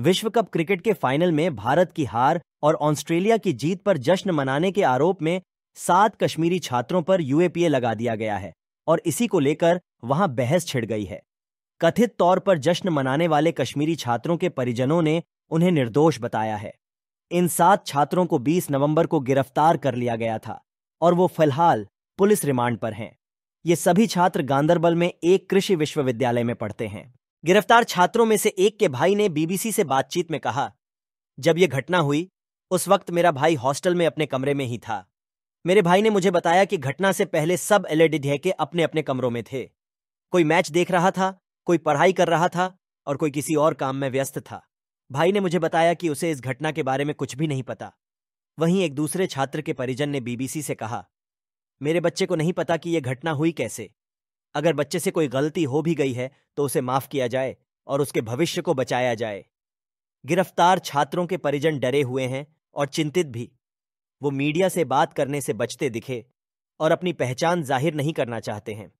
विश्व cup cricket के final में भारत की हार और ऑस्ट्रेलिया की जीत पर जश्न मनाने के आरोप में सात कश्मीरी छात्रों पर यूएपीए लगा दिया गया है और इसी को लेकर वहां बहस छिड़ गई है कथित तौर पर जश्न मनाने वाले कश्मीरी छात्रों के परिजनों ने उन्हें निर्दोष बताया है इन सात छात्रों को 20 नवंबर को गिरफ्तार कर लिया गया था और वो फिलहाल पुलिस रिमांड पर हैं ये सभी छात्र गांधरबल में एक कृषि विश्वविद्यालय में पढ़ते हैं गिरफ्तार छात्रों में से एक के भाई ने बीबीसी से बातचीत में कहा जब यह घटना हुई उस वक्त मेरा भाई हॉस्टल में अपने कमरे में ही था मेरे भाई ने मुझे बताया कि घटना से पहले सब एलईडी के अपने अपने कमरों में थे कोई मैच देख रहा था कोई पढ़ाई कर रहा था और कोई किसी और काम में व्यस्त था भाई ने मुझे बताया कि उसे इस घटना के बारे में कुछ भी नहीं पता वहीं एक दूसरे छात्र के परिजन ने बीबीसी से कहा मेरे बच्चे को नहीं पता कि यह घटना हुई कैसे अगर बच्चे से कोई गलती हो भी गई है तो उसे माफ किया जाए और उसके भविष्य को बचाया जाए गिरफ्तार छात्रों के परिजन डरे हुए हैं और चिंतित भी वो मीडिया से बात करने से बचते दिखे और अपनी पहचान जाहिर नहीं करना चाहते हैं